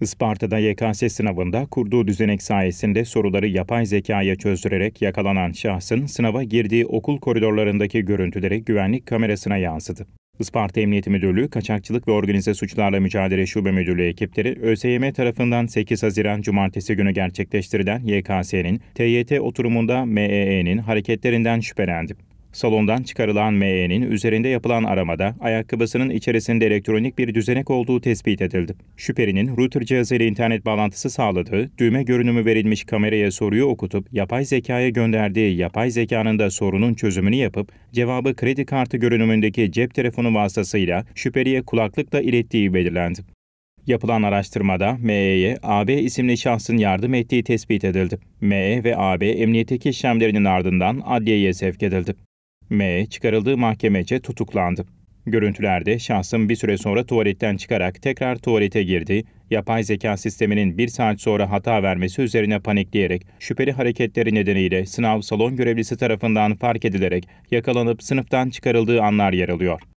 Isparta'da YKS sınavında kurduğu düzenek sayesinde soruları yapay zekaya çözdürerek yakalanan şahsın sınava girdiği okul koridorlarındaki görüntüleri güvenlik kamerasına yansıdı. Isparta Emniyeti Müdürlüğü Kaçakçılık ve Organize Suçlarla Mücadele Şube Müdürlüğü ekipleri ÖSYM tarafından 8 Haziran Cumartesi günü gerçekleştirilen YKS'nin TYT oturumunda MEE'nin hareketlerinden şüphelendi. Salondan çıkarılan ME'nin üzerinde yapılan aramada ayakkabısının içerisinde elektronik bir düzenek olduğu tespit edildi. Şüphelinin router cihazı ile internet bağlantısı sağladığı, düğme görünümü verilmiş kameraya soruyu okutup yapay zekaya gönderdiği yapay zekanın da sorunun çözümünü yapıp cevabı kredi kartı görünümündeki cep telefonu vasıtasıyla şüpheliye kulaklıkla ilettiği belirlendi. Yapılan araştırmada ME'ye AB isimli şahsın yardım ettiği tespit edildi. ME ve AB emniyetteki işlemlerinin ardından adliyeye sevk edildi. M çıkarıldığı mahkemece tutuklandı. Görüntülerde şahsın bir süre sonra tuvaletten çıkarak tekrar tuvalete girdi, yapay zeka sisteminin bir saat sonra hata vermesi üzerine panikleyerek, şüpheli hareketleri nedeniyle sınav salon görevlisi tarafından fark edilerek yakalanıp sınıftan çıkarıldığı anlar yer alıyor.